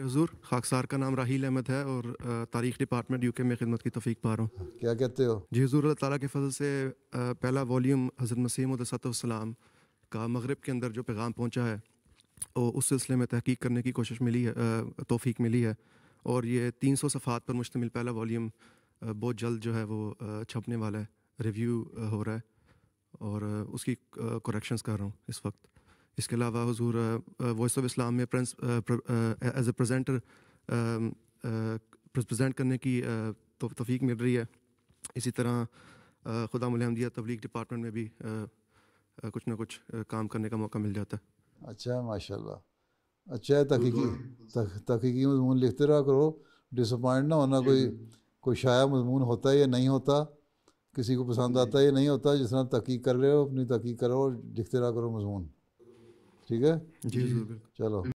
हजूर खाकसार का नाम राहील अहमद है और तारीख डिपार्टमेंट यूके में खिदमत की तफीक पा रहा हूँ क्या कहते हो जी हजूर अल्लाह ताला के फजल से पहला वॉल्यूम हज़रत मसीम का मगरब के अंदर जो पैगाम पहुँचा है और उस सिलसिले में तहकीक करने की कोशिश मिली है तोफीक मिली है और ये तीन सौ सफ़ात पर मुश्तमिल पहला वॉल्यूम बहुत जल्द जो है वो छपने वाला है रिव्यू हो रहा है और उसकी करेक्शंस कर रहा हूँ इस वक्त इसके अलावा हजूर वॉइस ऑफ इस्लाम में एज ए प्रजेंटर प्रजेंट करने की तो, तफीक मिल रही है इसी तरह खुदा मलहमदिया तबलीग डिपार्टमेंट में भी कुछ ना कुछ काम करने का मौका मिल जाता है अच्छा माशा अच्छा है तहकीकी तहकीकी मजमून लिखते रहा करो डिसअपॉइंट ना होना कोई कोई शाया मजमून होता है या नहीं होता किसी को पसंद आता है या नहीं होता जिस तरह तहकीक कर रहे हो अपनी तहकीक करो लिखते रहा करो मजमून ठीक है जी चलो